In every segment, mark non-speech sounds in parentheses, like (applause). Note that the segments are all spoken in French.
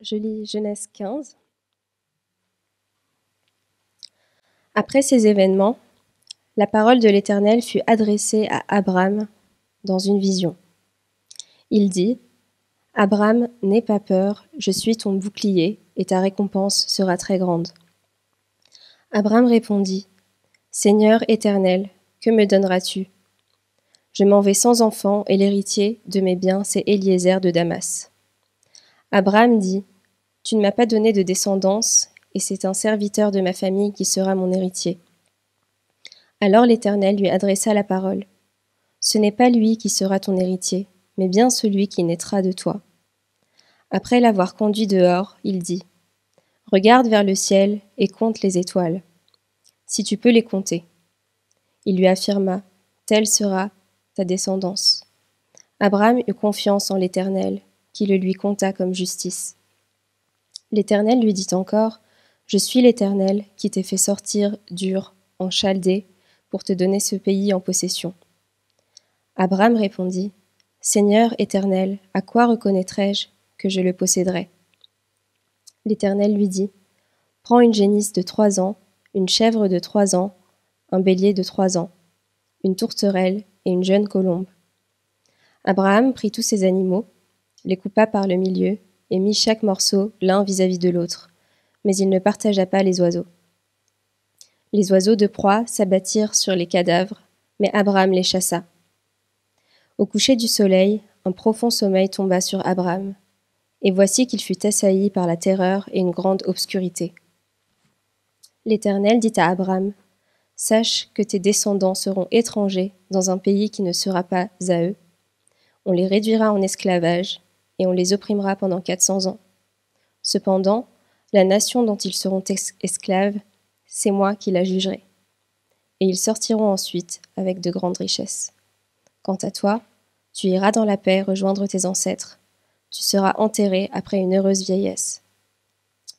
je lis Genèse 15. Après ces événements, la parole de l'Éternel fut adressée à Abraham dans une vision. Il dit, Abraham, n'aie pas peur, je suis ton bouclier, et ta récompense sera très grande. Abraham répondit, Seigneur éternel, que me donneras-tu Je m'en vais sans enfant, et l'héritier de mes biens, c'est Eliezer de Damas. Abraham dit Tu ne m'as pas donné de descendance, et c'est un serviteur de ma famille qui sera mon héritier. Alors l'Éternel lui adressa la parole Ce n'est pas lui qui sera ton héritier, mais bien celui qui naîtra de toi. Après l'avoir conduit dehors, il dit Regarde vers le ciel et compte les étoiles, si tu peux les compter. Il lui affirma Telle sera ta descendance. Abraham eut confiance en l'Éternel, qui le lui compta comme justice. L'Éternel lui dit encore Je suis l'Éternel qui t'ai fait sortir d'Ur en Chaldée pour te donner ce pays en possession. Abraham répondit Seigneur Éternel, à quoi reconnaîtrai-je que je le posséderai L'Éternel lui dit Prends une génisse de trois ans, une chèvre de trois ans, un bélier de trois ans, une tourterelle et une jeune colombe. Abraham prit tous ces animaux les coupa par le milieu et mit chaque morceau l'un vis-à-vis de l'autre, mais il ne partagea pas les oiseaux. Les oiseaux de proie s'abattirent sur les cadavres, mais Abraham les chassa. Au coucher du soleil, un profond sommeil tomba sur Abraham, et voici qu'il fut assailli par la terreur et une grande obscurité. L'Éternel dit à Abraham, Sache que tes descendants seront étrangers dans un pays qui ne sera pas à eux. On les réduira en esclavage, et on les opprimera pendant 400 ans. Cependant, la nation dont ils seront esclaves, c'est moi qui la jugerai. Et ils sortiront ensuite avec de grandes richesses. Quant à toi, tu iras dans la paix rejoindre tes ancêtres. Tu seras enterré après une heureuse vieillesse.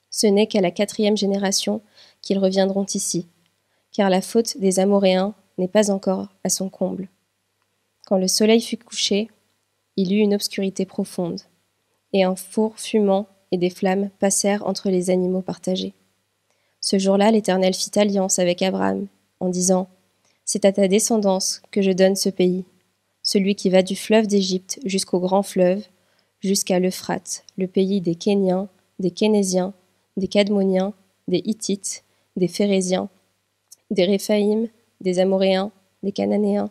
Ce n'est qu'à la quatrième génération qu'ils reviendront ici, car la faute des Amoréens n'est pas encore à son comble. Quand le soleil fut couché, il eut une obscurité profonde, et un four fumant et des flammes passèrent entre les animaux partagés. Ce jour-là, l'Éternel fit alliance avec Abraham, en disant C'est à ta descendance que je donne ce pays, celui qui va du fleuve d'Égypte jusqu'au grand fleuve, jusqu'à l'Euphrate, le pays des Kéniens, des Kénésiens, des Cadmoniens, des Hittites, des Phérésiens, des Réphaïm, des Amoréens, des Cananéens,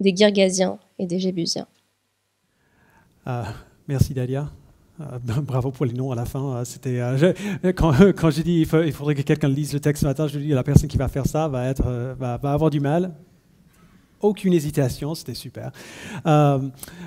des Girgasiens et des Jébusiens. Euh, merci Dalia. Euh, (laughs) bravo pour les noms à la fin. Euh, c'était quand, quand j'ai dit il, faudrait que quelqu'un lise le texte ce matin, je dis la personne qui va faire ça va être va avoir du mal aucune hésitation, c'était super. Euh,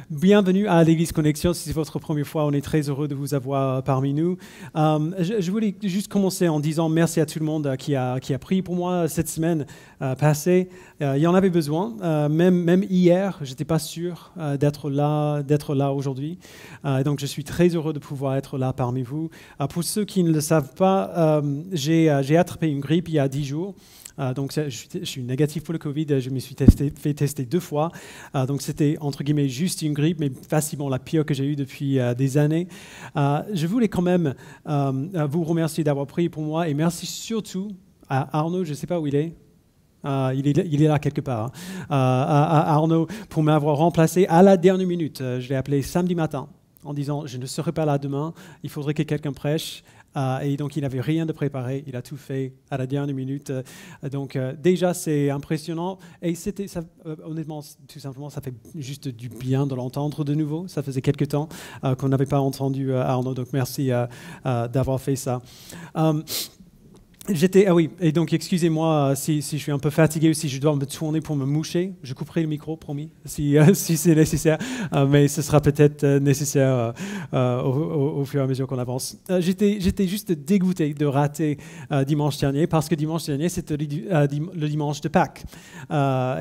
bienvenue à l'Église Connexion, si c'est votre première fois, on est très heureux de vous avoir parmi nous. Euh, je, voulais juste commencer en disant merci à tout le monde qui a, pris pour moi cette semaine euh, passée. il y en avait besoin, même, même hier, je n'étais pas sûr d'être là, d'être là aujourd'hui. donc je suis très heureux de pouvoir être là parmi vous. pour ceux qui ne le savent pas, j'ai attrapé une grippe il y a dix jours. Euh, donc je suis, négatif pour le Covid, je me suis fait tester deux fois. Euh, donc c'était entre guillemets juste une grippe, mais facilement la pire que j'ai eue depuis euh, des années. je voulais quand même vous remercier d'avoir prié pour moi et merci surtout à Arnaud, je ne sais pas où il est. il, est, là quelque part. Hein. à, Arnaud pour m'avoir remplacé à la dernière minute. je l'ai appelé samedi matin en disant Je ne serai pas là demain, il faudrait que quelqu'un prêche. Euh, et donc, il n'avait rien de préparé. Il a tout fait à la dernière minute. Euh, donc, euh, déjà, c'est impressionnant. Et c'était, ça, honnêtement, tout simplement, ça fait juste du bien de l'entendre de nouveau. Ça faisait quelques temps qu'on n'avait pas entendu Arnaud. Donc, merci d'avoir fait ça. J'étais, ah oui, et donc excusez-moi euh, si, je suis un peu fatigué ou si je dois me tourner pour me moucher. Je couperai le micro, promis, si, euh, (laughs) si c'est nécessaire, euh, mais ce sera peut-être nécessaire au, fur et à mesure qu'on avance. J'étais juste dégoûté de rater dimanche dernier parce que dimanche dernier, c'était le, dimanche de Pâques.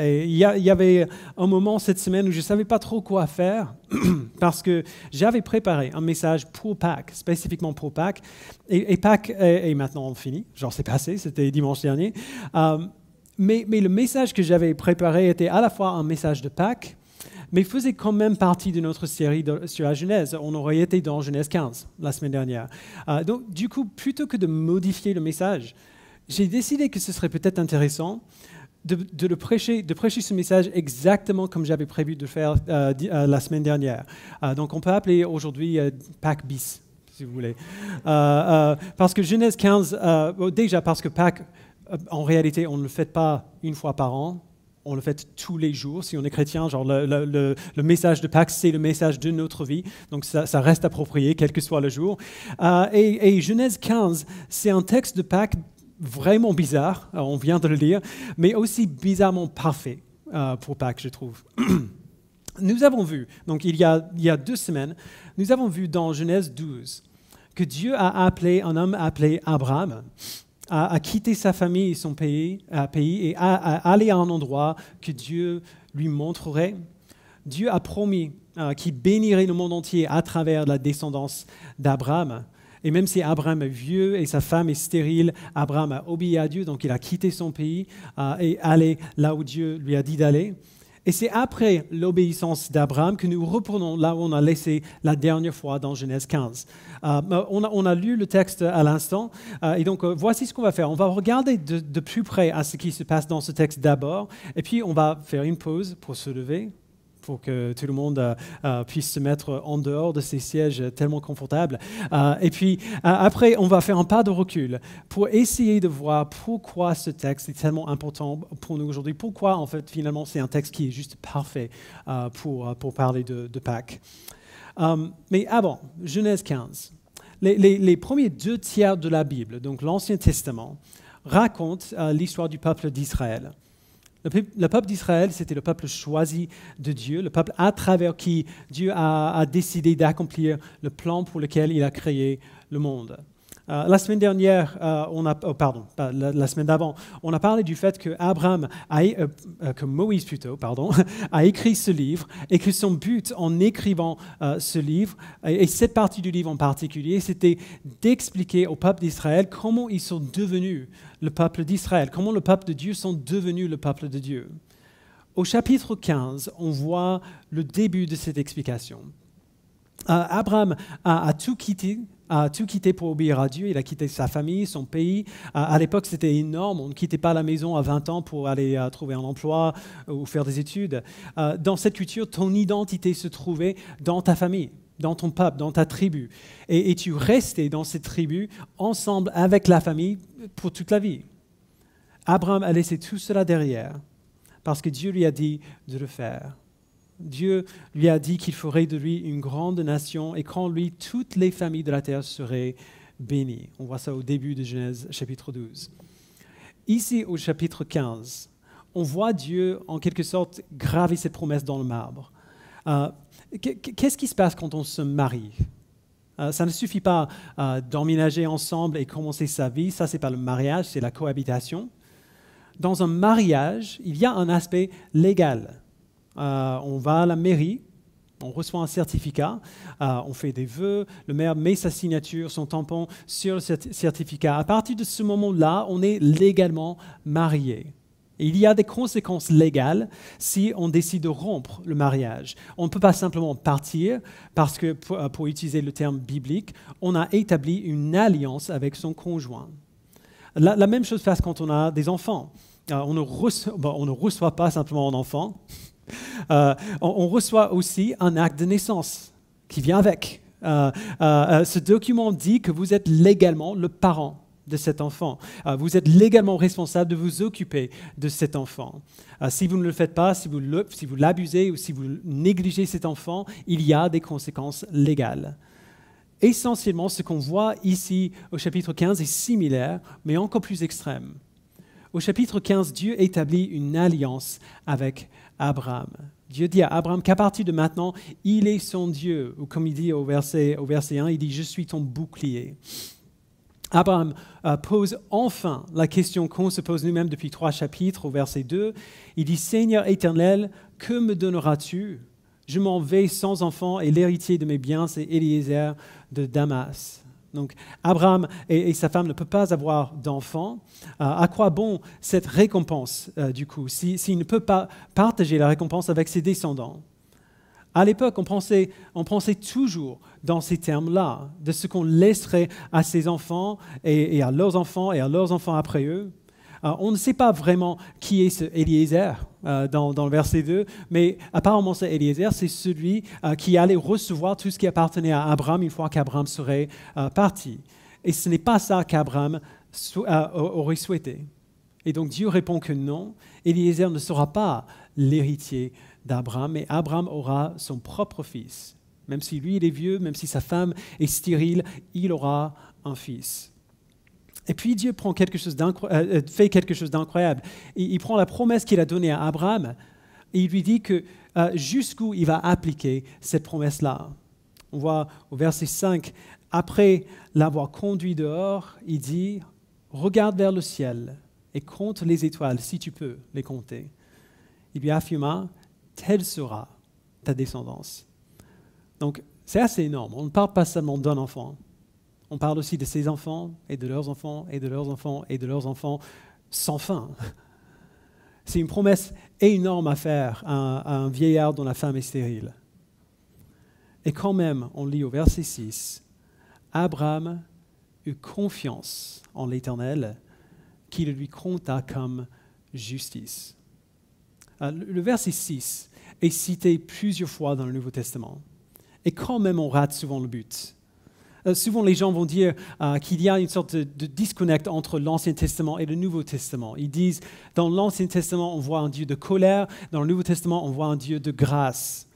et il y, y, avait un moment cette semaine où je ne savais pas trop quoi faire (clears throat) parce que j'avais préparé un message pour Pâques, spécifiquement pour Pâques, et, et Pâques est, maintenant fini, genre c'est passé, c'était dimanche dernier. Euh, mais, le message que j'avais préparé était à la fois un message de Pâques, mais faisait quand même partie de notre série sur la Genèse. On aurait été dans Genèse 15 la semaine dernière. Euh, donc, du coup, plutôt que de modifier le message, j'ai décidé que ce serait peut-être intéressant de, de, le prêcher, de prêcher ce message exactement comme j'avais prévu de faire euh, la semaine dernière. donc on peut appeler aujourd'hui Pâques bis, si vous voulez. Euh, euh, parce que Genèse 15, euh, déjà parce que Pâques, en réalité, on ne le fait pas une fois par an, on le fait tous les jours. Si on est chrétien, genre le, message de Pâques, c'est le message de notre vie. Donc ça, reste approprié, quel que soit le jour. et, Genèse 15, c'est un texte de Pâques vraiment bizarre, on vient de le lire, mais aussi bizarrement parfait pour Pâques, je trouve. (clears throat) Nous avons vu, donc il y, a, deux semaines, nous avons vu dans Genèse 12 que Dieu a appelé un homme appelé Abraham à, à quitter sa famille et son pays, pays et à, aller à un endroit que Dieu lui montrerait. Dieu a promis euh, qu'il bénirait le monde entier à travers la descendance d'Abraham. Et même si Abraham est vieux et sa femme est stérile, Abraham a obéi à Dieu, donc il a quitté son pays euh, et allé là où Dieu lui a dit d'aller. Et c'est après l'obéissance d'Abraham que nous reprenons là où on a laissé la dernière fois dans Genèse 15. Euh, euh, on, a, lu le texte à l'instant, euh, et donc voici ce qu'on va faire. On va regarder de, de plus près à ce qui se passe dans ce texte d'abord, et puis on va faire une pause pour se lever, pour que tout le monde euh, euh, puisse se mettre en dehors de ces sièges tellement confortables. Euh, et puis après, on va faire un pas de recul pour essayer de voir pourquoi ce texte est tellement important pour nous aujourd'hui, pourquoi en fait finalement c'est un texte qui est juste parfait pour, pour parler de, Pâques. mais avant, Genèse 15. Les, premiers deux tiers de la Bible, donc l'Ancien Testament, racontent l'histoire du peuple d'Israël. Le peuple, d'Israël, c'était le peuple choisi de Dieu, le peuple à travers qui Dieu a, décidé d'accomplir le plan pour lequel il a créé le monde. Euh, la semaine dernière, euh, on a, oh, pardon, la, semaine d'avant, on a parlé du fait que Abraham, euh, que Moïse plutôt, pardon, (laughs) a écrit ce livre et que son but en écrivant ce livre et, cette partie du livre en particulier, c'était d'expliquer au peuple d'Israël comment ils sont devenus le peuple d'Israël, comment le peuple de Dieu sont devenus le peuple de Dieu. Au chapitre 15, on voit le début de cette explication. Abraham a, tout quitté, a tout quitté pour obéir à Dieu. Il a quitté sa famille, son pays. à l'époque, c'était énorme. On ne quittait pas la maison à 20 ans pour aller euh, trouver un emploi euh, ou faire des études. Euh, dans cette culture, ton identité se trouvait dans ta famille dans ton peuple, dans ta tribu. Et, et, tu restais dans cette tribu ensemble avec la famille pour toute la vie. Abraham a laissé tout cela derrière parce que Dieu lui a dit de le faire. Dieu lui a dit qu'il ferait de lui une grande nation et qu'en lui toutes les familles de la terre seraient bénies. On voit ça au début de Genèse chapitre 12. Ici au chapitre 15, on voit Dieu en quelque sorte graver cette promesse dans le marbre. Euh, qu'est-ce qui se passe quand on se marie euh, ça ne suffit pas euh, d'emménager ensemble et commencer sa vie. Ça, c'est pas le mariage, c'est la cohabitation. Dans un mariage, il y a un aspect légal euh, on va à la mairie, on reçoit un certificat, euh, on fait des vœux, le maire met sa signature, son tampon sur ce certificat. À partir de ce moment-là, on est légalement marié. il y a des conséquences légales si on décide de rompre le mariage. On ne peut pas simplement partir parce que, pour, euh, utiliser le terme biblique, on a établi une alliance avec son conjoint. La, même chose se passe quand on a des enfants. on, ne on ne reçoit pas simplement un enfant, euh, on, reçoit aussi un acte de naissance qui vient avec. Euh, euh, ce document dit que vous êtes légalement le parent de cet enfant. vous êtes légalement responsable de vous occuper de cet enfant. si vous ne le faites pas, si vous, l'abusez ou si vous négligez cet enfant, il y a des conséquences légales. Essentiellement, ce qu'on voit ici au chapitre 15 est similaire, mais encore plus extrême. Au chapitre 15, Dieu établit une alliance avec Abraham. Dieu dit à Abraham qu'à partir de maintenant, il est son Dieu, ou comme il dit au verset, au verset 1, il dit, je suis ton bouclier. Abraham euh, pose enfin la question qu'on se pose nous-mêmes depuis trois chapitres au verset 2. Il dit, Seigneur éternel, que me donneras-tu Je m'en vais sans enfant et l'héritier de mes biens, c'est Eliezer de Damas. Donc Abraham et, sa femme ne peuvent pas avoir d'enfants. Euh, à quoi bon cette récompense euh, du coup, s'il ne peut pas partager la récompense avec ses descendants À l'époque, on pensait, toujours dans ces termes-là, de ce qu'on laisserait à ses enfants et à leurs enfants et à leurs enfants après eux. Euh, on ne sait pas vraiment qui est ce Eliezer euh, dans, le verset 2, mais apparemment ce Eliezer, c'est celui euh, qui allait recevoir tout ce qui appartenait à Abraham une fois qu'Abraham serait parti. Et ce n'est pas ça qu'Abraham aurait souhaité. Et donc Dieu répond que non, Eliezer ne sera pas l'héritier d'Abraham, mais Abraham aura son propre fils. Même si lui, il est vieux, même si sa femme est stérile, il aura un fils. Et puis Dieu euh, euh, fait quelque chose d'incroyable. Il, prend la promesse qu'il a donnée à Abraham et il lui dit que euh, jusqu'où il va appliquer cette promesse-là. On voit au verset 5, après l'avoir conduit dehors, il dit, regarde vers le ciel et compte les étoiles si tu peux les compter. Il lui affirma, telle sera ta descendance. Donc c'est assez énorme. On ne parle pas seulement d'un enfant on parle aussi de ses enfants et de leurs enfants et de leurs enfants et de leurs enfants sans fin. C'est une promesse énorme à faire à un, vieillard dont la femme est stérile. Et quand même, on lit au verset 6, Abraham eut confiance en l'Éternel qui le lui compta comme justice. Euh, le verset 6 est cité plusieurs fois dans le Nouveau Testament. Et quand même, on rate souvent le but. Euh, souvent, les gens vont dire euh, qu'il y a une sorte de, disconnect entre l'Ancien Testament et le Nouveau Testament. Ils disent, dans l'Ancien Testament, on voit un Dieu de colère, dans le Nouveau Testament, on voit un Dieu de grâce.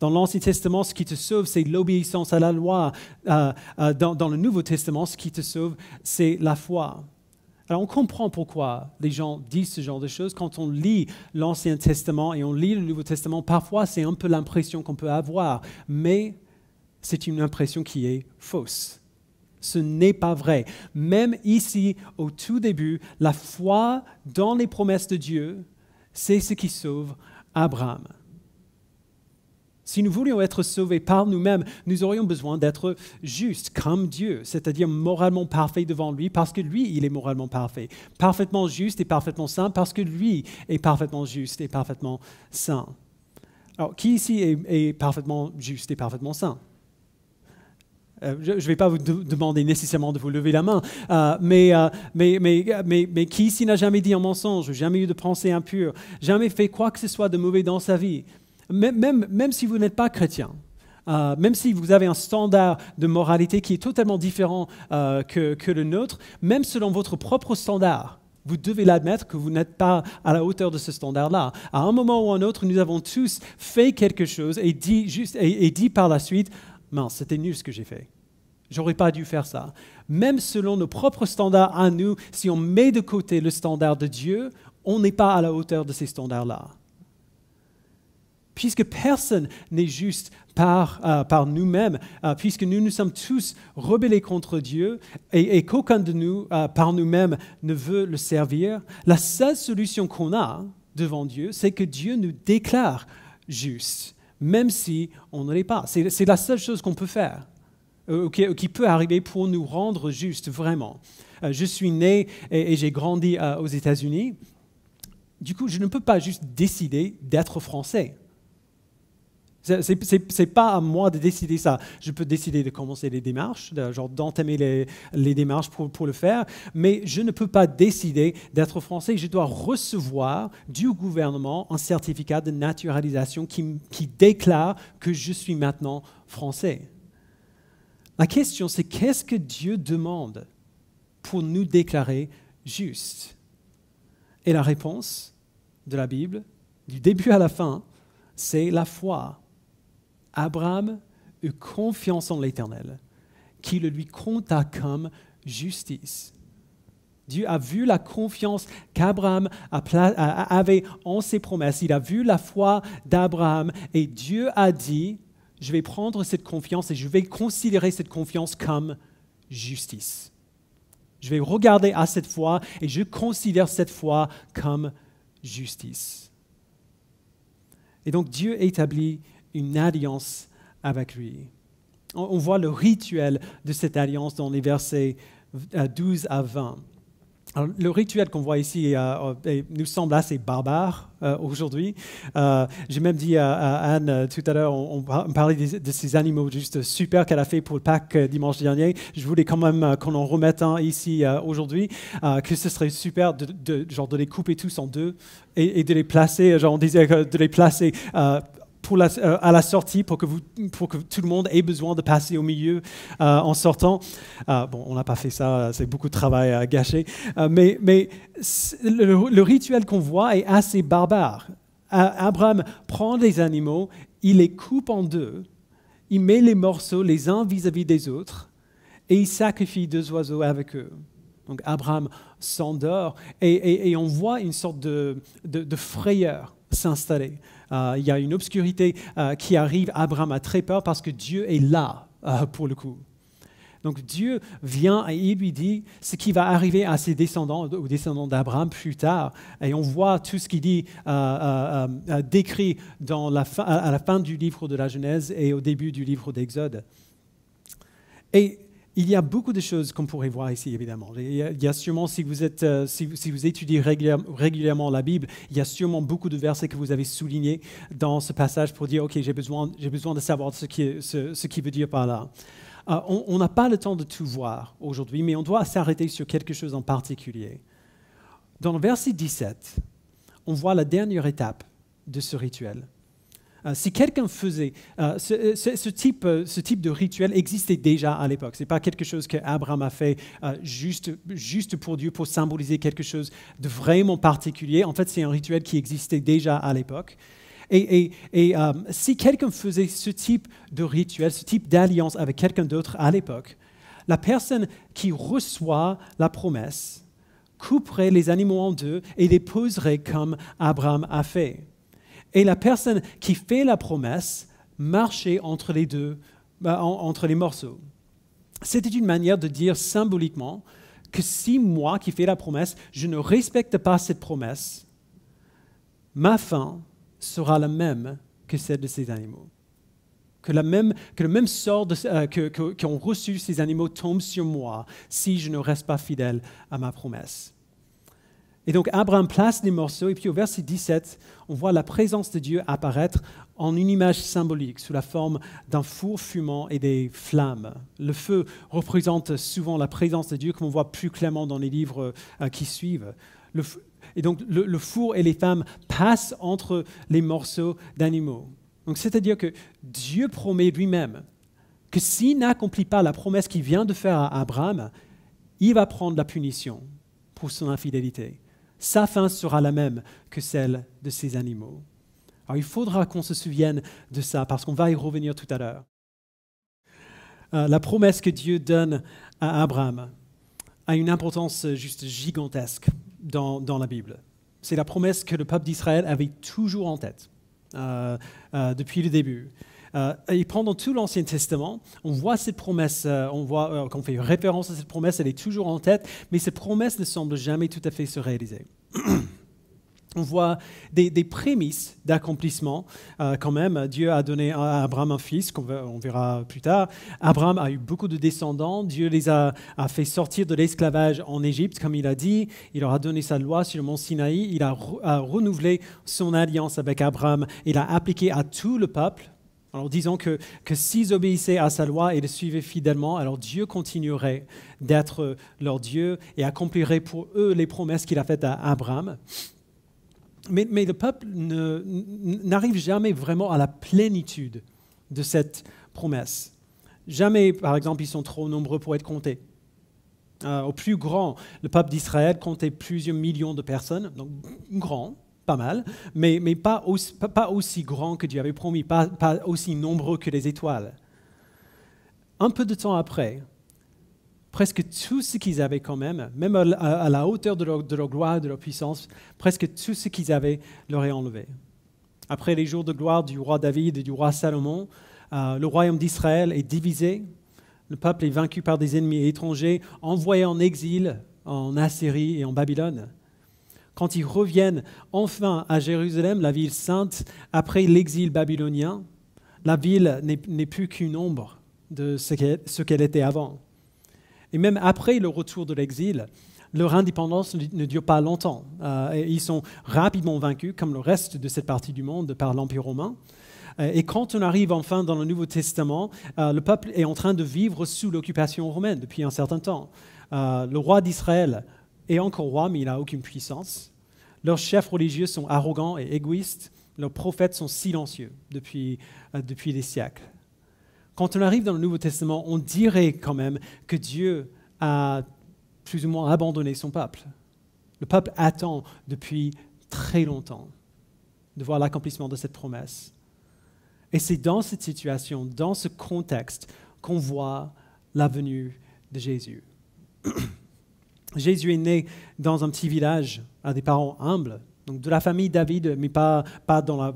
Dans l'Ancien Testament, ce qui te sauve, c'est l'obéissance à la loi. Euh, dans, dans, le Nouveau Testament, ce qui te sauve, c'est la foi. Alors on comprend pourquoi les gens disent ce genre de choses. Quand on lit l'Ancien Testament et on lit le Nouveau Testament, parfois c'est un peu l'impression qu'on peut avoir. Mais c'est une impression qui est fausse. Ce n'est pas vrai. Même ici, au tout début, la foi dans les promesses de Dieu, c'est ce qui sauve Abraham. Si nous voulions être sauvés par nous-mêmes, nous aurions besoin d'être justes comme Dieu, c'est-à-dire moralement parfait devant lui, parce que lui, il est moralement parfait, parfaitement juste et parfaitement saint, parce que lui est parfaitement juste et parfaitement saint. Alors, qui ici est, est parfaitement juste et parfaitement saint euh, je ne vais pas vous demander nécessairement de vous lever la main, euh, euh, mais, mais, mais, mais, qui ici n'a jamais dit un mensonge, jamais eu de pensée impure, jamais fait quoi que ce soit de mauvais dans sa vie, même, même, même si vous n'êtes pas chrétien même si vous avez un standard de moralité qui est totalement différent que, le nôtre, même selon votre propre standard, vous devez l'admettre que vous n'êtes pas à la hauteur de ce standard-là. À un moment ou à un autre, nous avons tous fait quelque chose et dit, juste, et dit par la suite, mince, c'était nul ce que j'ai fait. J'aurais pas dû faire ça. Même selon nos propres standards à nous, si on met de côté le standard de Dieu, on n'est pas à la hauteur de ces standards-là. Puisque personne n'est juste par, euh, nous-mêmes, euh, puisque nous nous sommes tous rebellés contre Dieu et, qu'aucun de nous, euh, par nous-mêmes, ne veut le servir, la seule solution qu'on a devant Dieu, c'est que Dieu nous déclare juste même si on ne l'est pas. C'est la seule chose qu'on peut faire, euh, qui, peut arriver pour nous rendre juste, vraiment. Euh, je suis né et, et j'ai grandi euh, aux États-Unis. Du coup, je ne peux pas juste décider d'être français. Ce n'est pas à moi de décider ça. Je peux décider de commencer les démarches, d'entamer les, démarches pour, le faire, mais je ne peux pas décider d'être français. Je dois recevoir du gouvernement un certificat de naturalisation qui, qui déclare que je suis maintenant français. La question, c'est qu'est-ce que Dieu demande pour nous déclarer justes Et la réponse de la Bible, du début à la fin, c'est la foi. Abraham eut confiance en l'Éternel, qui le lui compta comme justice. Dieu a vu la confiance qu'Abraham avait en ses promesses. Il a vu la foi d'Abraham et Dieu a dit, je vais prendre cette confiance et je vais considérer cette confiance comme justice. Je vais regarder à cette foi et je considère cette foi comme justice. Et donc Dieu établit une alliance avec lui. On, voit le rituel de cette alliance dans les versets 12 euh, à 20. le rituel qu'on voit ici euh, euh, nous semble assez barbare aujourd'hui. J'ai même dit à, Anne tout à l'heure, on, parlait de, ces animaux juste super qu'elle a fait pour le Pâques dimanche dernier. Je voulais quand même qu'on en remette un ici aujourd'hui, que ce serait super de, genre de les couper tous en deux et, de les placer, genre on disait de les placer euh, à la sortie pour que, tout le monde ait besoin de passer au milieu euh, en sortant. Ah, bon, on n'a pas fait ça, c'est beaucoup de travail à gâcher. Euh, mais le, rituel qu'on voit est assez barbare. Abraham prend des animaux, il les coupe en deux, il met les morceaux les uns vis-à-vis des autres et il sacrifie deux oiseaux avec eux. Donc Abraham s'endort et, et, on voit une sorte de frayeur s'installer. Euh, il y a une obscurité euh, qui arrive. Abraham a très peur parce que Dieu est là euh, pour le coup. Donc Dieu vient et il lui dit ce qui va arriver à ses descendants, aux descendants d'Abraham plus tard. Et on voit tout ce qu'il dit décrit dans la à la fin du livre de la Genèse et au début du livre d'Exode. Et il y a beaucoup de choses qu'on pourrait voir ici, évidemment. Il y a sûrement, si vous, euh, étudiez régulièrement la Bible, il y a sûrement beaucoup de versets que vous avez soulignés dans ce passage pour dire, OK, j'ai besoin, de savoir ce qui, veut dire par là. Ah, on n'a pas le temps de tout voir aujourd'hui, mais on doit s'arrêter sur quelque chose en particulier. Dans le verset 17, on voit la dernière étape de ce rituel. Euh, si quelqu'un faisait euh, euh, ce, type, de rituel existait déjà à l'époque. Ce n'est pas quelque chose que Abraham a fait juste, pour Dieu, pour symboliser quelque chose de vraiment particulier. En fait, c'est un rituel qui existait déjà à l'époque. Et, si quelqu'un faisait ce type de rituel, ce type d'alliance avec quelqu'un d'autre à l'époque, la personne qui reçoit la promesse couperait les animaux en deux et les poserait comme Abraham a fait. Et la personne qui fait la promesse marchait entre les deux, bah, entre les morceaux. C'était une manière de dire symboliquement que si moi qui fais la promesse, je ne respecte pas cette promesse, ma fin sera la même que celle de ces animaux. Que, la même, le même sort euh, qu'ont reçu ces animaux tombe sur moi si je ne reste pas fidèle à ma promesse. Et donc Abraham place des morceaux, et puis au verset 17, on voit la présence de Dieu apparaître en une image symbolique, sous la forme d'un four fumant et des flammes. Le feu représente souvent la présence de Dieu, comme on voit plus clairement dans les livres euh, qui suivent. et donc le, four et les flammes passent entre les morceaux d'animaux. Donc c'est-à-dire que Dieu promet lui-même que s'il n'accomplit pas la promesse qu'il vient de faire à Abraham, il va prendre la punition pour son infidélité sa fin sera la même que celle de ces animaux. Alors il faudra qu'on se souvienne de ça parce qu'on va y revenir tout à l'heure. Euh, la promesse que Dieu donne à Abraham a une importance juste gigantesque dans, la Bible. C'est la promesse que le peuple d'Israël avait toujours en tête euh, euh, depuis le début. Euh, et pendant tout l'Ancien Testament, on voit cette promesse, euh, on voit euh, qu'on fait référence à cette promesse, elle est toujours en tête, mais cette promesse ne semble jamais tout à fait se réaliser. (clears throat) on voit des, prémices d'accomplissement quand même. Dieu a donné à Abraham un fils, qu'on verra plus tard. Abraham a eu beaucoup de descendants. Dieu les a, fait sortir de l'esclavage en Égypte, comme il a dit. Il leur a donné sa loi sur le mont Sinaï. Il a, a renouvelé son alliance avec Abraham. Il a appliqué à tout le peuple alors disons que, s'ils obéissaient à sa loi et le suivaient fidèlement, alors Dieu continuerait d'être leur Dieu et accomplirait pour eux les promesses qu'il a faites à Abraham. Mais, le peuple n'arrive jamais vraiment à la plénitude de cette promesse. Jamais, par exemple, ils sont trop nombreux pour être comptés. Euh, au plus grand, le peuple d'Israël comptait plusieurs millions de personnes, donc grand, pas mal, mais, pas, aussi, grand que Dieu avait promis, pas, aussi nombreux que les étoiles. Un peu de temps après, presque tout ce qu'ils avaient quand même, même à, la hauteur de leur, gloire et gloire, de leur puissance, presque tout ce qu'ils avaient leur est enlevé. Après les jours de gloire du roi David et du roi Salomon, euh, le royaume d'Israël est divisé, le peuple est vaincu par des ennemis étrangers, envoyé en exil en Assyrie et en Babylone quand ils reviennent enfin à Jérusalem, la ville sainte, après l'exil babylonien, la ville n'est plus qu'une ombre de ce qu'elle était avant. Et même après le retour de l'exil, leur indépendance ne dure pas longtemps. Euh, ils sont rapidement vaincus, comme le reste de cette partie du monde, par l'Empire romain. Euh, et quand on arrive enfin dans le Nouveau Testament, euh, le peuple est en train de vivre sous l'occupation romaine depuis un certain temps. le roi d'Israël est encore roi, mais il n'a aucune puissance. Leurs chefs religieux sont arrogants et égoïstes. Leurs prophètes sont silencieux depuis, euh, depuis des siècles. Quand on arrive dans le Nouveau Testament, on dirait quand même que Dieu a plus ou moins abandonné son peuple. Le peuple attend depuis très longtemps de voir l'accomplissement de cette promesse. Et c'est dans cette situation, dans ce contexte, qu'on voit la venue de Jésus. (clears throat) Jésus est né dans un petit village à des parents humbles, donc de la famille David, mais pas, pas dans la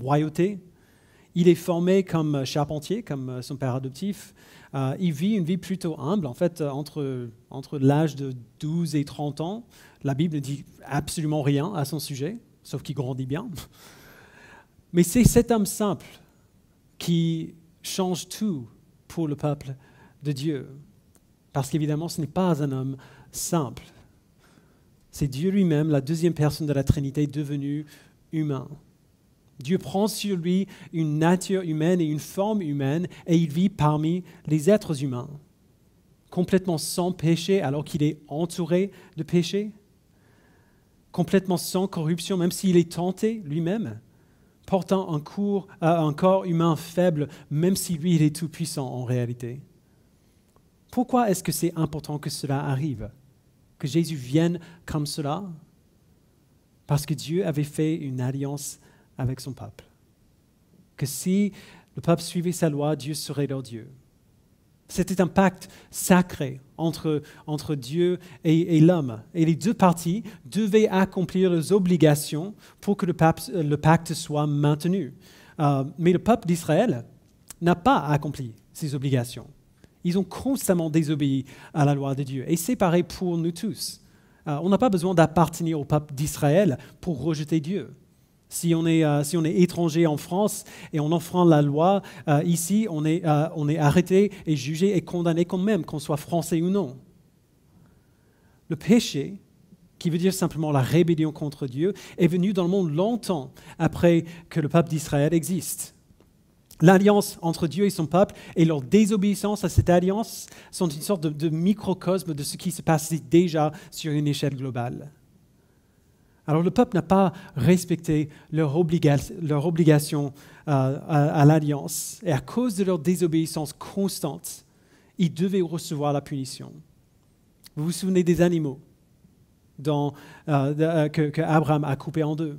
royauté. Il est formé comme charpentier, comme son père adoptif. Euh, il vit une vie plutôt humble, en fait, entre, entre l'âge de 12 et 30 ans. La Bible ne dit absolument rien à son sujet, sauf qu'il grandit bien. (laughs) Mais c'est cet homme simple qui change tout pour le peuple de Dieu. Parce qu'évidemment, ce n'est pas un homme simple. C'est Dieu lui-même, la deuxième personne de la Trinité, devenu humain. Dieu prend sur lui une nature humaine et une forme humaine et il vit parmi les êtres humains, complètement sans péché alors qu'il est entouré de péché, complètement sans corruption même s'il est tenté lui-même, portant un, euh, un corps humain faible même si lui il est tout-puissant en réalité. Pourquoi est-ce que c'est important que cela arrive que Jésus vienne comme cela, parce que Dieu avait fait une alliance avec son peuple. Que si le peuple suivait sa loi, Dieu serait leur Dieu. C'était un pacte sacré entre, Dieu et, l'homme. Et les deux parties devaient accomplir leurs obligations pour que le, euh, pacte soit maintenu. Euh, mais le peuple d'Israël n'a pas accompli ses obligations. Ils ont constamment désobéi à la loi de Dieu. Et c'est pareil pour nous tous. Euh, on n'a pas besoin d'appartenir au peuple d'Israël pour rejeter Dieu. Si on, est, euh, étranger en France et on enfreint la loi, euh, ici, on est, on est arrêté et jugé et condamné quand même, qu'on soit français ou non. Le péché, qui veut dire simplement la rébellion contre Dieu, est venu dans le monde longtemps après que le peuple d'Israël existe l'alliance entre Dieu et son peuple et leur désobéissance à cette alliance sont une sorte de, microcosme de ce qui se passe déjà sur une échelle globale. Alors le peuple n'a pas respecté leur, obligation euh, à, l'alliance et à cause de leur désobéissance constante, ils devaient recevoir la punition. Vous vous souvenez des animaux euh, euh, que, que Abraham a coupés en deux.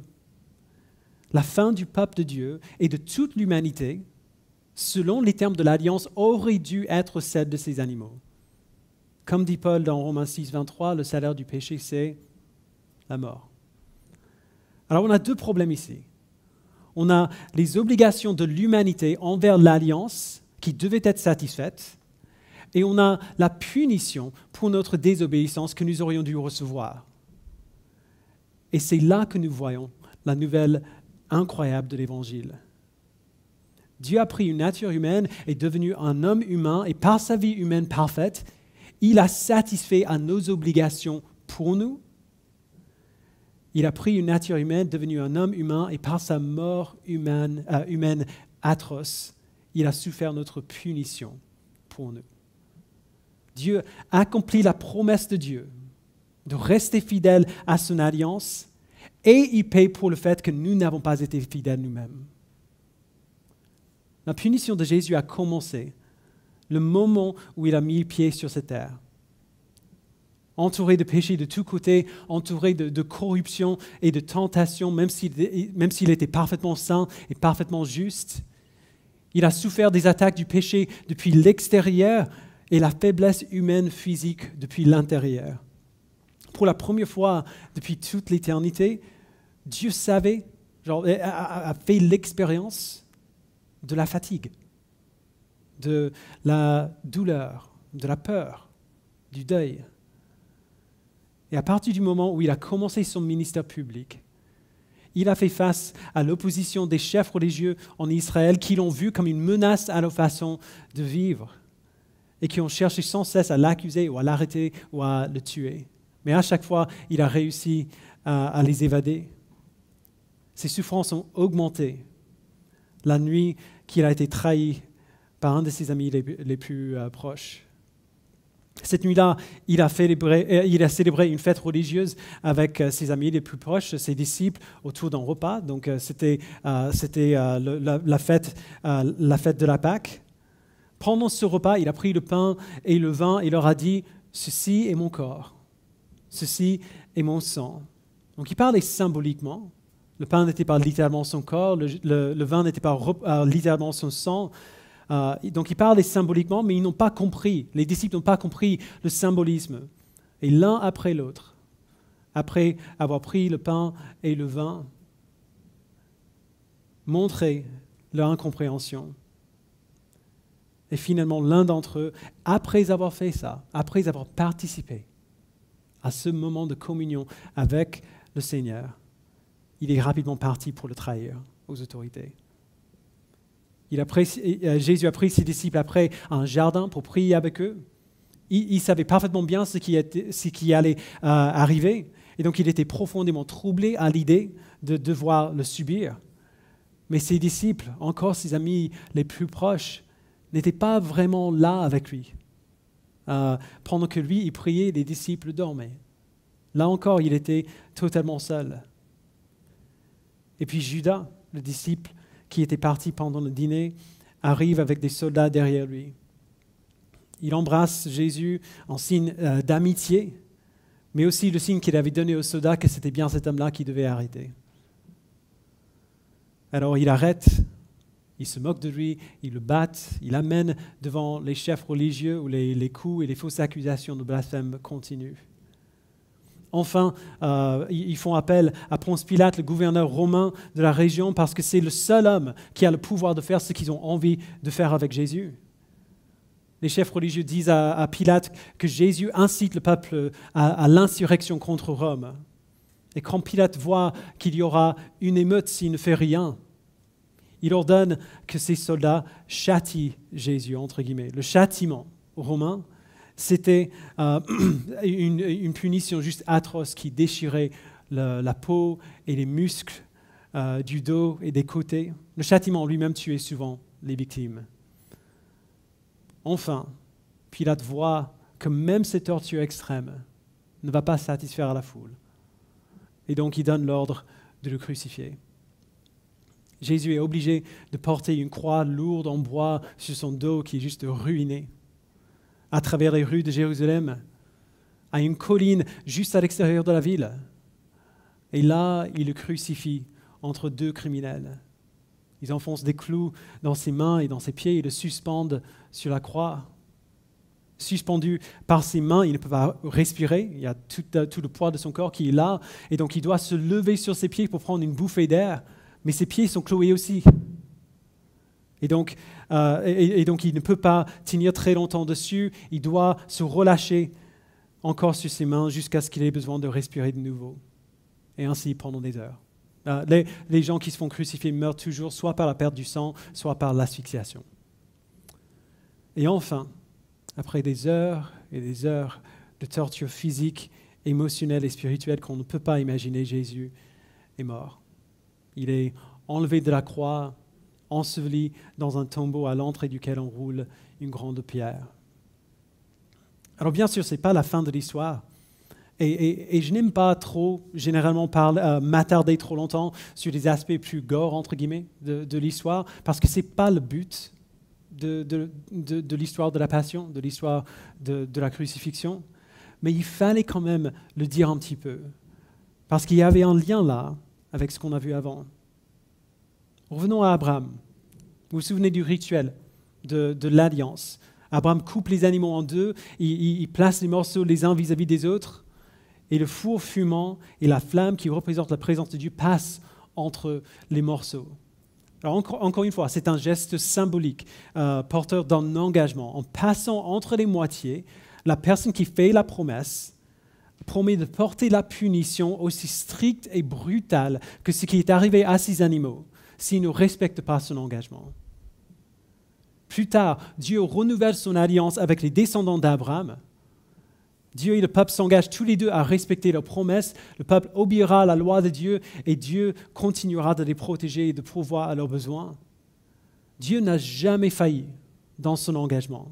La fin du peuple de Dieu et de toute l'humanité selon les termes de l'alliance, aurait dû être celle de ces animaux. Comme dit Paul dans Romains 6, 23, le salaire du péché, c'est la mort. Alors on a deux problèmes ici. On a les obligations de l'humanité envers l'alliance qui devait être satisfaite, et on a la punition pour notre désobéissance que nous aurions dû recevoir. Et c'est là que nous voyons la nouvelle incroyable de l'Évangile. Dieu a pris une nature humaine, est devenu un homme humain, et par sa vie humaine parfaite, il a satisfait à nos obligations pour nous. Il a pris une nature humaine, devenu un homme humain, et par sa mort humaine, euh, humaine atroce, il a souffert notre punition pour nous. Dieu accomplit la promesse de Dieu de rester fidèle à son alliance et il paye pour le fait que nous n'avons pas été fidèles nous-mêmes. La punition de Jésus a commencé le moment où il a mis pied sur cette terre. Entouré de péchés de tous côtés, entouré de, corruption et de tentation, même s'il était parfaitement saint et parfaitement juste, il a souffert des attaques du péché depuis l'extérieur et la faiblesse humaine physique depuis l'intérieur. Pour la première fois depuis toute l'éternité, Dieu savait, a fait l'expérience de la fatigue, de la douleur, de la peur, du deuil. Et à partir du moment où il a commencé son ministère public, il a fait face à l'opposition des chefs religieux en Israël qui l'ont vu comme une menace à leur façon de vivre et qui ont cherché sans cesse à l'accuser ou à l'arrêter ou à le tuer. Mais à chaque fois, il a réussi à, à les évader. Ses souffrances ont augmenté la nuit qu'il a été trahi par un de ses amis les, plus euh, proches. Cette nuit-là, euh, il, a célébré, une fête religieuse avec euh, ses amis les plus proches, ses disciples, autour d'un repas. Donc c'était la, fête, la fête de la Pâque. Pendant ce repas, il a pris le pain et le vin et leur a dit, ceci est mon corps, ceci est mon sang. Donc il parlait symboliquement, le pain n'était pas littéralement son corps, le, vin n'était pas euh, littéralement son sang. Euh, donc ils parlaient symboliquement, mais ils n'ont pas compris, les disciples n'ont pas compris le symbolisme. Et l'un après l'autre, après avoir pris le pain et le vin, montraient leur incompréhension. Et finalement, l'un d'entre eux, après avoir fait ça, après avoir participé à ce moment de communion avec le Seigneur, il est rapidement parti pour le trahir aux autorités. Euh, Jésus a pris ses disciples après un jardin pour prier avec eux. Il, savait parfaitement bien ce qui, allait euh, arriver. Et donc il était profondément troublé à l'idée de devoir le subir. Mais ses disciples, encore ses amis les plus proches, n'étaient pas vraiment là avec lui. Euh, pendant que lui, il priait, les disciples dormaient. Là encore, il était totalement seul. Et puis Judas, le disciple qui était parti pendant le dîner, arrive avec des soldats derrière lui. Il embrasse Jésus en signe euh, d'amitié, mais aussi le signe qu'il avait donné aux soldats que c'était bien cet homme-là qui devait arrêter. Alors il arrête, il se moque de lui, il le bat, il l'amène devant les chefs religieux où les coups et les fausses accusations de blasphème continuent. Enfin, euh, ils font appel à Ponce Pilate, le gouverneur romain de la région, parce que c'est le seul homme qui a le pouvoir de faire ce qu'ils ont envie de faire avec Jésus. Les chefs religieux disent à, Pilate que Jésus incite le peuple à, à l'insurrection contre Rome. Et quand Pilate voit qu'il y aura une émeute s'il ne fait rien, il ordonne que ses soldats châtient Jésus, entre guillemets. Le châtiment romain, c'était euh, (clears throat) une, punition juste atroce qui déchirait la peau et les muscles euh, du dos et des côtés. Le châtiment lui-même tuait souvent les victimes. Enfin, Pilate voit que même cette torture extrême ne va pas satisfaire la foule. Et donc il donne l'ordre de le crucifier. Jésus est obligé de porter une croix lourde en bois sur son dos qui est juste ruiné à travers les rues de Jérusalem, à une colline juste à l'extérieur de la ville. Et là, il le crucifie entre deux criminels. Ils enfoncent des clous dans ses mains et dans ses pieds et le suspendent sur la croix. Suspendu par ses mains, il ne peut pas respirer. Il y a tout, euh, tout le poids de son corps qui est là. Et donc, il doit se lever sur ses pieds pour prendre une bouffée d'air. Mais ses pieds sont cloués aussi. Euh, et donc, il ne peut pas tenir très longtemps dessus, il doit se relâcher encore sur ses mains jusqu'à ce qu'il ait besoin de respirer de nouveau. Et ainsi pendant des heures. Euh, les, les, gens qui se font crucifier meurent toujours soit par la perte du sang, soit par l'asphyxiation. Et enfin, après des heures et des heures de torture physique, émotionnelle et spirituelle qu'on ne peut pas imaginer, Jésus est mort. Il est enlevé de la croix, enseveli dans un tombeau à l'entrée duquel on roule une grande pierre. Alors bien sûr, ce n'est pas la fin de l'histoire. Et, je n'aime pas trop, généralement, euh, m'attarder trop longtemps sur les aspects plus gore, entre guillemets, de, l'histoire, parce que ce n'est pas le but de l'histoire de la passion, de l'histoire de, la crucifixion. Mais il fallait quand même le dire un petit peu, parce qu'il y avait un lien là avec ce qu'on a vu avant. Revenons à Abraham. Vous vous souvenez du rituel de, l'alliance. Abraham coupe les animaux en deux, il, place les morceaux les uns vis-à-vis des autres, et le four fumant et la flamme qui représente la présence de Dieu passent entre les morceaux. encore, une fois, c'est un geste symbolique, euh, porteur d'un engagement. En passant entre les moitiés, la personne qui fait la promesse promet de porter la punition aussi stricte et brutale que ce qui est arrivé à ces animaux s'il ne respecte pas son engagement. Plus tard, Dieu renouvelle son alliance avec les descendants d'Abraham. Dieu et le peuple s'engagent tous les deux à respecter leurs promesses. Le peuple obéira à la loi de Dieu et Dieu continuera de les protéger et de pourvoir à leurs besoins. Dieu n'a jamais failli dans son engagement,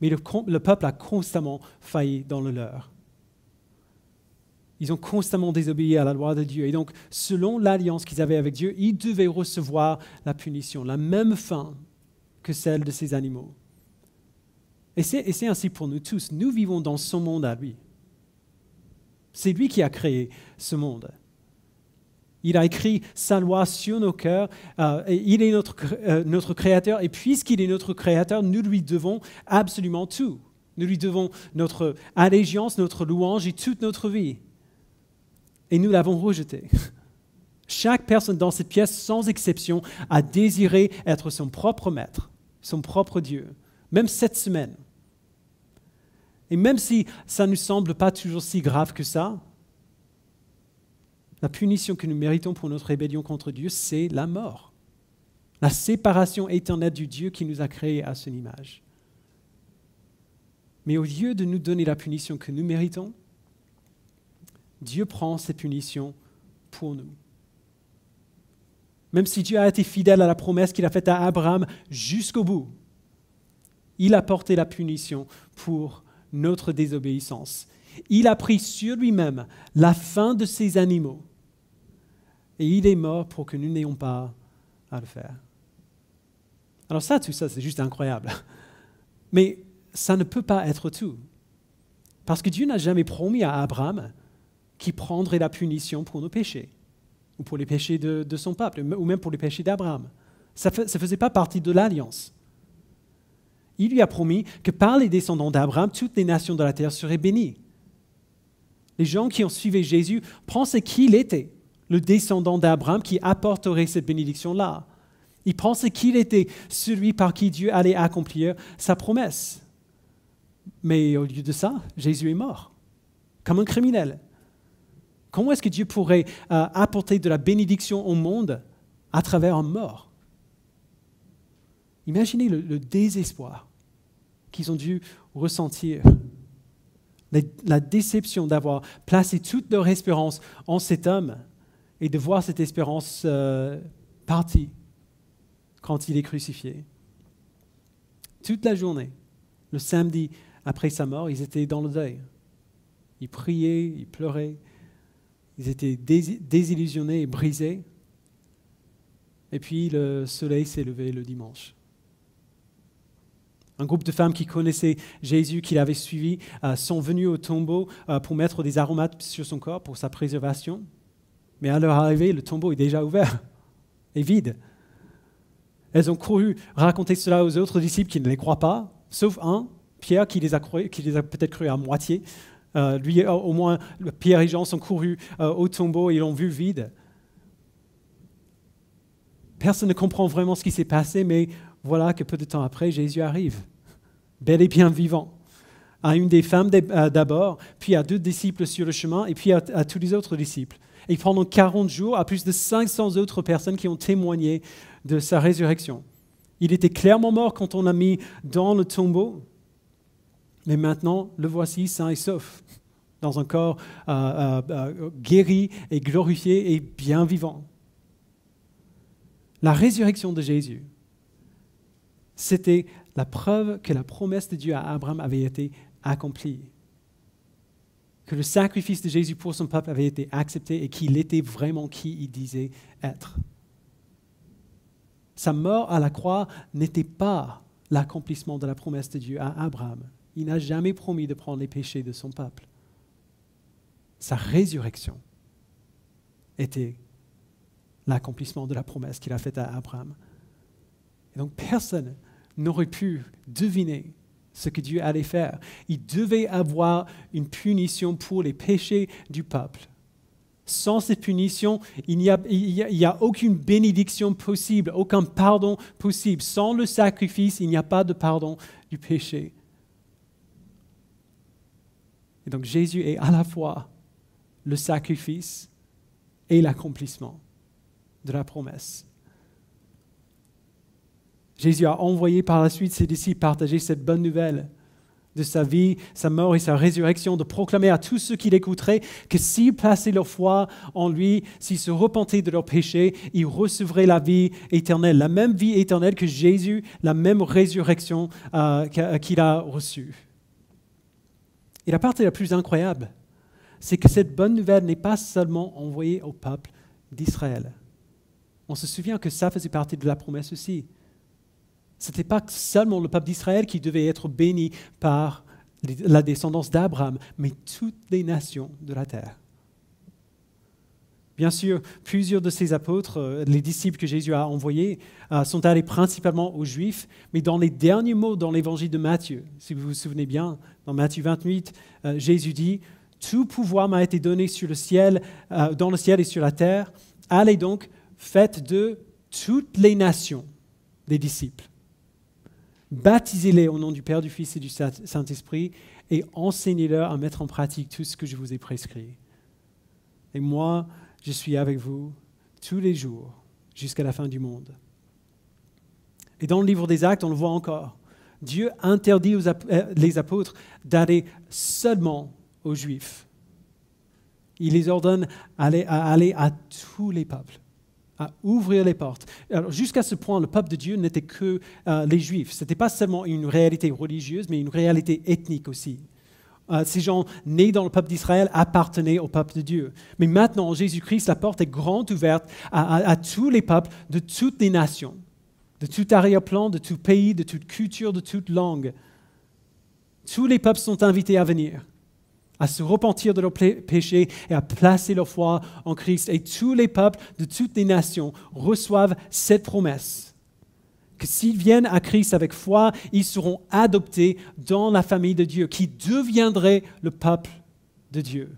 mais le peuple a constamment failli dans le leur. Ils ont constamment désobéi à la loi de Dieu. Et donc, selon l'alliance qu'ils avaient avec Dieu, ils devaient recevoir la punition, la même fin que celle de ces animaux. Et c'est ainsi pour nous tous. Nous vivons dans son monde à lui. C'est lui qui a créé ce monde. Il a écrit sa loi sur nos cœurs. Euh, et il est notre, euh, notre créateur. Et puisqu'il est notre créateur, nous lui devons absolument tout. Nous lui devons notre allégeance, notre louange et toute notre vie et nous l'avons rejeté. Chaque personne dans cette pièce, sans exception, a désiré être son propre maître, son propre Dieu, même cette semaine. Et même si ça ne nous semble pas toujours si grave que ça, la punition que nous méritons pour notre rébellion contre Dieu, c'est la mort, la séparation éternelle du Dieu qui nous a créés à son image. Mais au lieu de nous donner la punition que nous méritons, Dieu prend ses punitions pour nous. Même si Dieu a été fidèle à la promesse qu'il a faite à Abraham jusqu'au bout, il a porté la punition pour notre désobéissance. Il a pris sur lui-même la fin de ses animaux et il est mort pour que nous n'ayons pas à le faire. Alors ça, tout ça, c'est juste incroyable. Mais ça ne peut pas être tout. Parce que Dieu n'a jamais promis à Abraham qui prendrait la punition pour nos péchés, ou pour les péchés de, son peuple, ou même pour les péchés d'Abraham. Ça ne faisait pas partie de l'alliance. Il lui a promis que par les descendants d'Abraham, toutes les nations de la terre seraient bénies. Les gens qui ont suivi Jésus pensaient qu'il était le descendant d'Abraham qui apporterait cette bénédiction-là. Ils pensaient qu'il était celui par qui Dieu allait accomplir sa promesse. Mais au lieu de ça, Jésus est mort, comme un criminel. Comment est-ce que Dieu pourrait euh, apporter de la bénédiction au monde à travers un mort Imaginez le, désespoir qu'ils ont dû ressentir, la, déception d'avoir placé toute leur espérance en cet homme et de voir cette espérance euh, partie quand il est crucifié. Toute la journée, le samedi après sa mort, ils étaient dans le deuil. Ils priaient, ils pleuraient, ils étaient désillusionnés et brisés. Et puis le soleil s'est levé le dimanche. Un groupe de femmes qui connaissaient Jésus, qui l'avaient suivi, euh, sont venues au tombeau euh, pour mettre des aromates sur son corps pour sa préservation. Mais à leur arrivée, le tombeau est déjà ouvert (laughs) et vide. Elles ont couru raconter cela aux autres disciples qui ne les croient pas, sauf un, Pierre, qui les a, qui les a peut-être cru à moitié. Euh, lui, euh, au moins, Pierre et Jean sont courus euh, au tombeau et l'ont vu vide. Personne ne comprend vraiment ce qui s'est passé, mais voilà que peu de temps après, Jésus arrive, bel et bien vivant, à une des femmes d'abord, puis à deux disciples sur le chemin, et puis à, à tous les autres disciples. Et pendant 40 jours, à plus de 500 autres personnes qui ont témoigné de sa résurrection. Il était clairement mort quand on l'a mis dans le tombeau, mais maintenant, le voici sain et sauf, dans un corps euh, euh, euh, guéri et glorifié et bien vivant. La résurrection de Jésus, c'était la preuve que la promesse de Dieu à Abraham avait été accomplie, que le sacrifice de Jésus pour son peuple avait été accepté et qu'il était vraiment qui il disait être. Sa mort à la croix n'était pas l'accomplissement de la promesse de Dieu à Abraham il n'a jamais promis de prendre les péchés de son peuple. Sa résurrection était l'accomplissement de la promesse qu'il a faite à Abraham. Et donc personne n'aurait pu deviner ce que Dieu allait faire. Il devait avoir une punition pour les péchés du peuple. Sans cette punition, il n'y a, a, aucune bénédiction possible, aucun pardon possible. Sans le sacrifice, il n'y a pas de pardon du péché. Et donc Jésus est à la fois le sacrifice et l'accomplissement de la promesse. Jésus a envoyé par la suite ses disciples partager cette bonne nouvelle de sa vie, sa mort et sa résurrection, de proclamer à tous ceux qui l'écouteraient que s'ils plaçaient leur foi en lui, s'ils se repentaient de leurs péchés, ils recevraient la vie éternelle, la même vie éternelle que Jésus, la même résurrection euh, qu'il a reçue. Et la partie la plus incroyable, c'est que cette bonne nouvelle n'est pas seulement envoyée au peuple d'Israël. On se souvient que ça faisait partie de la promesse aussi. Ce n'était pas seulement le peuple d'Israël qui devait être béni par la descendance d'Abraham, mais toutes les nations de la terre. Bien sûr, plusieurs de ces apôtres, euh, les disciples que Jésus a envoyés, euh, sont allés principalement aux Juifs, mais dans les derniers mots dans l'évangile de Matthieu, si vous vous souvenez bien, dans Matthieu 28, euh, Jésus dit, Tout pouvoir m'a été donné sur le ciel, euh, dans le ciel et sur la terre. Allez donc, faites de toutes les nations des disciples. Baptisez-les au nom du Père, du Fils et du Saint-Esprit et enseignez-leur à mettre en pratique tout ce que je vous ai prescrit. Et moi, je suis avec vous tous les jours jusqu'à la fin du monde. Et dans le livre des actes, on le voit encore. Dieu interdit aux euh, les apôtres d'aller seulement aux Juifs. Il les ordonne à, aller à tous les peuples, à ouvrir les portes. Jusqu'à ce point, le peuple de Dieu n'était que euh, les Juifs. Ce n'était pas seulement une réalité religieuse, mais une réalité ethnique aussi. Euh, ces gens nés dans le peuple d'Israël appartenaient au peuple de Dieu. Mais maintenant, en Jésus-Christ, la porte est grande ouverte à tous les peuples de toutes les nations de tout arrière-plan, de tout pays, de toute culture, de toute langue. Tous les peuples sont invités à venir, à se repentir de leurs péchés et à placer leur foi en Christ. Et tous les peuples de toutes les nations reçoivent cette promesse que s'ils viennent à Christ avec foi, ils seront adoptés dans la famille de Dieu, qui deviendrait le peuple de Dieu.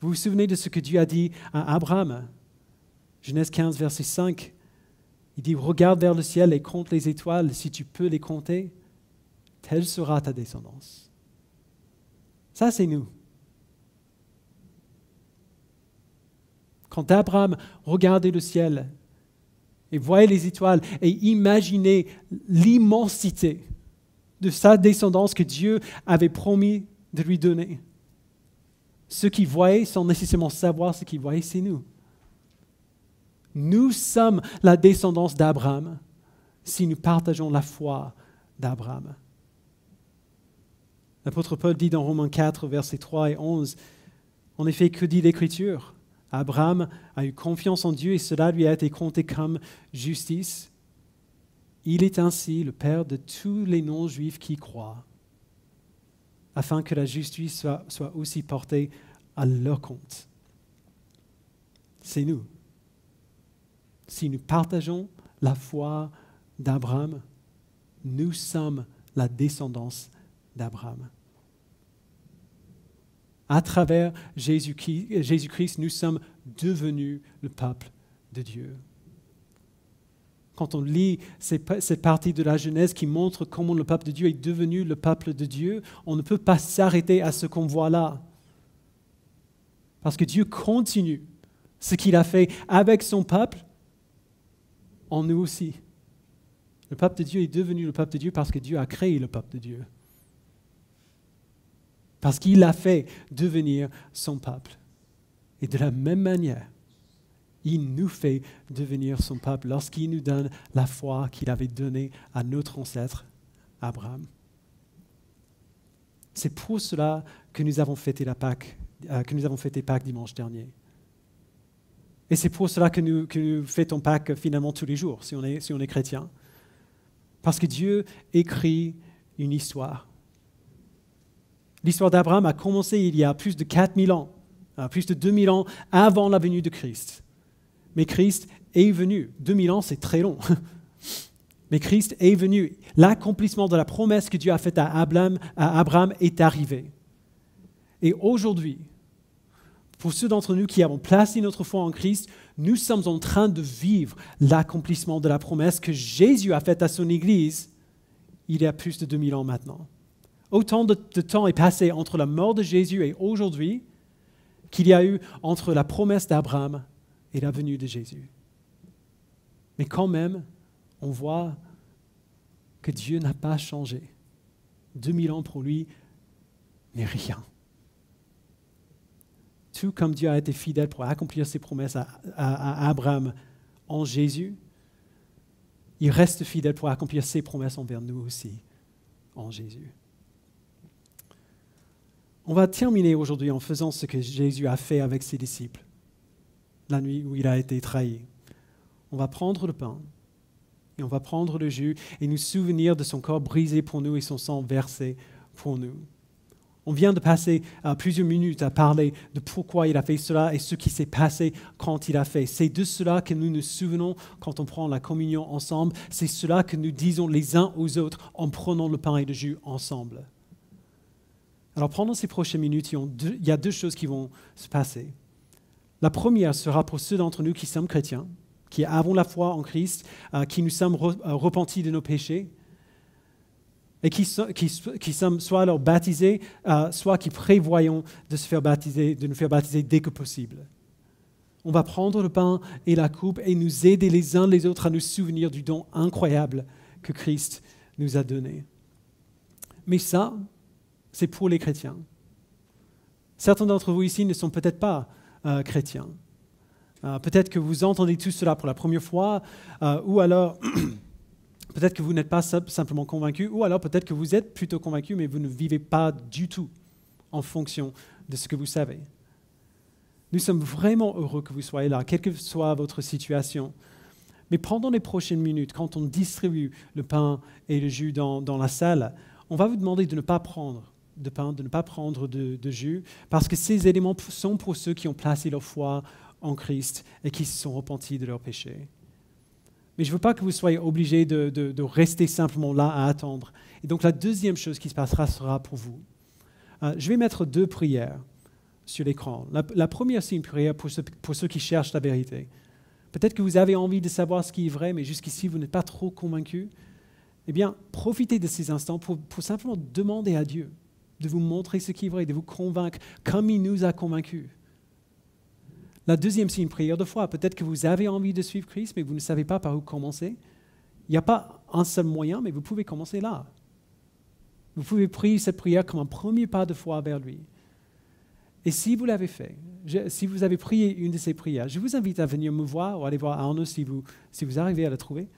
Vous vous souvenez de ce que Dieu a dit à Abraham Genèse 15, verset 5. Il dit, regarde vers le ciel et compte les étoiles si tu peux les compter. Telle sera ta descendance. Ça, c'est nous. Quand Abraham regardait le ciel et voyait les étoiles et imaginait l'immensité de sa descendance que Dieu avait promis de lui donner, ceux qui voyaient sans nécessairement savoir ce qu'ils voyaient, c'est nous. Nous sommes la descendance d'Abraham si nous partageons la foi d'Abraham. L'apôtre Paul dit dans Romains 4, versets 3 et 11, En effet, que dit l'Écriture Abraham a eu confiance en Dieu et cela lui a été compté comme justice. Il est ainsi le Père de tous les non-juifs qui croient, afin que la justice soit, soit aussi portée à leur compte. C'est nous si nous partageons la foi d'Abraham, nous sommes la descendance d'Abraham. À travers Jésus-Christ, nous sommes devenus le peuple de Dieu. Quand on lit cette partie de la Genèse qui montre comment le peuple de Dieu est devenu le peuple de Dieu, on ne peut pas s'arrêter à ce qu'on voit là. Parce que Dieu continue ce qu'il a fait avec son peuple en nous aussi. Le peuple de Dieu est devenu le peuple de Dieu parce que Dieu a créé le peuple de Dieu. Parce qu'il a fait devenir son peuple. Et de la même manière, il nous fait devenir son peuple lorsqu'il nous donne la foi qu'il avait donnée à notre ancêtre, Abraham. C'est pour cela que nous avons fêté la Pâque, euh, que nous avons fêté Pâques dimanche dernier. Et c'est pour cela que nous, que fêtons Pâques finalement tous les jours, si on est, chrétien. Parce que Dieu écrit une histoire. L'histoire d'Abraham a commencé il y a plus de 4000 ans, euh, plus de 2000 ans avant la venue de Christ. Mais Christ est venu. 2000 ans, c'est très long. (laughs) Mais Christ est venu. L'accomplissement de la promesse que Dieu a faite à Abraham est arrivé. Et aujourd'hui, pour ceux d'entre nous qui avons placé notre foi en Christ, nous sommes en train de vivre l'accomplissement de la promesse que Jésus a faite à son Église il y a plus de 2000 ans maintenant. Autant de, temps est passé entre la mort de Jésus et aujourd'hui qu'il y a eu entre la promesse d'Abraham et la venue de Jésus. Mais quand même, on voit que Dieu n'a pas changé. 2000 ans pour lui n'est rien tout comme Dieu a été fidèle pour accomplir ses promesses à, Abraham en Jésus, il reste fidèle pour accomplir ses promesses envers nous aussi en Jésus. On va terminer aujourd'hui en faisant ce que Jésus a fait avec ses disciples, la nuit où il a été trahi. On va prendre le pain et on va prendre le jus et nous souvenir de son corps brisé pour nous et son sang versé pour nous. On vient de passer euh, plusieurs minutes à parler de pourquoi il a fait cela et ce qui s'est passé quand il a fait. C'est de cela que nous nous souvenons quand on prend la communion ensemble. C'est cela que nous disons les uns aux autres en prenant le pain et le jus ensemble. Alors pendant ces prochaines minutes, il y a deux choses qui vont se passer. La première sera pour ceux d'entre nous qui sommes chrétiens, qui avons la foi en Christ, euh, qui nous sommes euh, repentis de nos péchés et qui, qui, qui sommes soit alors baptisés, euh, soit qui prévoyons de, se faire baptiser, de nous faire baptiser dès que possible. On va prendre le pain et la coupe et nous aider les uns les autres à nous souvenir du don incroyable que Christ nous a donné. Mais ça, c'est pour les chrétiens. Certains d'entre vous ici ne sont peut-être pas euh, chrétiens. Euh, peut-être que vous entendez tout cela pour la première fois, ou alors (clears throat) Peut-être que vous n'êtes pas simplement convaincu, ou alors peut-être que vous êtes plutôt convaincu, mais vous ne vivez pas du tout en fonction de ce que vous savez. Nous sommes vraiment heureux que vous soyez là, quelle que soit votre situation. Mais pendant les prochaines minutes, quand on distribue le pain et le jus dans, la salle, on va vous demander de ne pas prendre de pain, de ne pas prendre de, de jus, parce que ces éléments sont pour ceux qui ont placé leur foi en Christ et qui se sont repentis de leurs péchés mais je ne veux pas que vous soyez obligés de, rester simplement là à attendre. Et donc la deuxième chose qui se passera sera pour vous. Euh, je vais mettre deux prières sur l'écran. La, première, c'est une prière pour, ceux qui cherchent la vérité. Peut-être que vous avez envie de savoir ce qui est vrai, mais jusqu'ici, vous n'êtes pas trop convaincu. Eh bien, profitez de ces instants pour, pour simplement demander à Dieu de vous montrer ce qui est vrai, de vous convaincre comme il nous a convaincus. La deuxième, c'est une prière de foi. Peut-être que vous avez envie de suivre Christ, mais vous ne savez pas par où commencer. Il n'y a pas un seul moyen, mais vous pouvez commencer là. Vous pouvez prier cette prière comme un premier pas de foi vers lui. Et si vous l'avez fait, si vous avez prié une de ces prières, je vous invite à venir me voir ou aller voir Arnaud si vous, arrivez à la trouver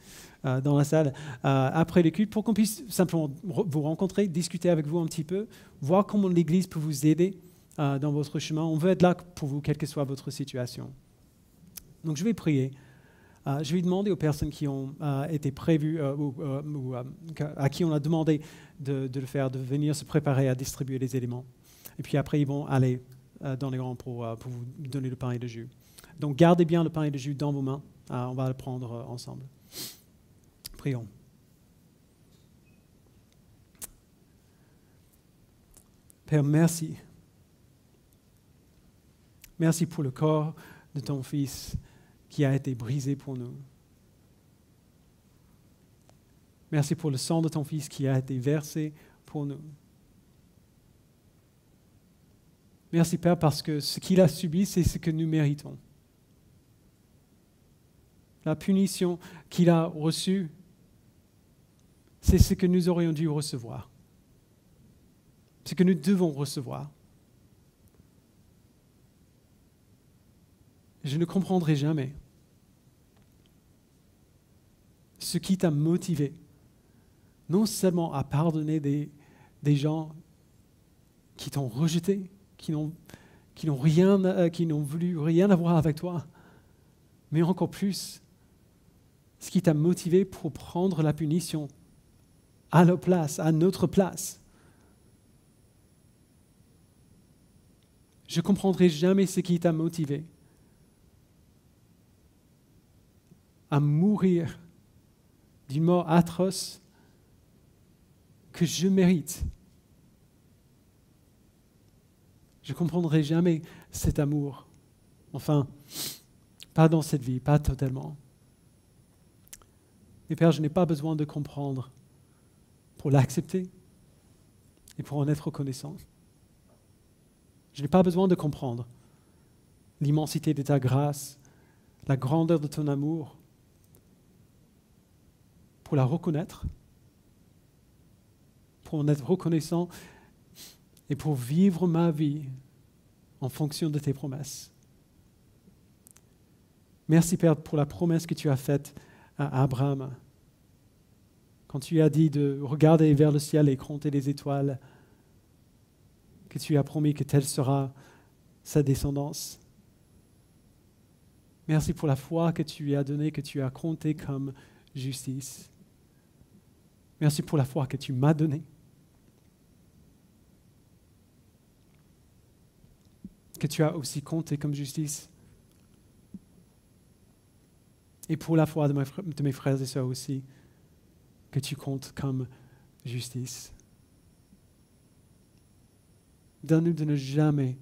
euh, dans la salle euh, après le culte pour qu'on puisse simplement vous rencontrer, discuter avec vous un petit peu, voir comment l'Église peut vous aider euh, dans votre chemin. On veut être là pour vous, quelle que soit votre situation. Donc je vais prier. Euh, je vais demander aux personnes qui ont euh, été prévues ou, à qui on a demandé de, le faire, de venir se préparer à distribuer les éléments. Et puis après, ils vont aller dans les rangs pour, pour, vous donner le pain et le jus. Donc gardez bien le pain et le jus dans vos mains. on va le prendre ensemble. Prions. Père, merci Merci pour le corps de ton Fils qui a été brisé pour nous. Merci pour le sang de ton Fils qui a été versé pour nous. Merci Père parce que ce qu'il a subi, c'est ce que nous méritons. La punition qu'il a reçue, c'est ce que nous aurions dû recevoir, ce que nous devons recevoir. je ne comprendrai jamais ce qui t'a motivé, non seulement à pardonner des, des gens qui t'ont rejeté, qui n'ont, rien, euh, qui n'ont voulu rien avoir avec toi, mais encore plus, ce qui t'a motivé pour prendre la punition à leur place, à notre place. Je comprendrai jamais ce qui t'a motivé à mourir d'une mort atroce que je mérite. Je ne comprendrai jamais cet amour. Enfin, pas dans cette vie, pas totalement. Mais Père, je n'ai pas besoin de comprendre pour l'accepter et pour en être reconnaissant. Je n'ai pas besoin de comprendre l'immensité de ta grâce, la grandeur de ton amour, pour la reconnaître, pour en être reconnaissant et pour vivre ma vie en fonction de tes promesses. Merci Père pour la promesse que tu as faite à Abraham quand tu as dit de regarder vers le ciel et compter les étoiles, que tu as promis que telle sera sa descendance. Merci pour la foi que tu lui as donnée, que tu as comptée comme justice. Merci pour la foi que tu m'as donnée. Que tu as aussi compté comme justice. Et pour la foi de mes frères et soeurs aussi, que tu comptes comme justice. Donne-nous de ne jamais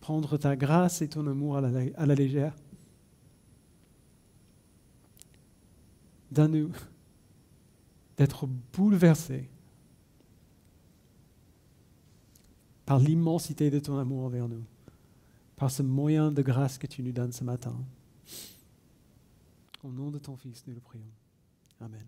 prendre ta grâce et ton amour à la, à la légère. Donne-nous d'être bouleversé par l'immensité de ton amour envers nous, par ce moyen de grâce que tu nous donnes ce matin. Au nom de ton Fils, nous le prions. Amen.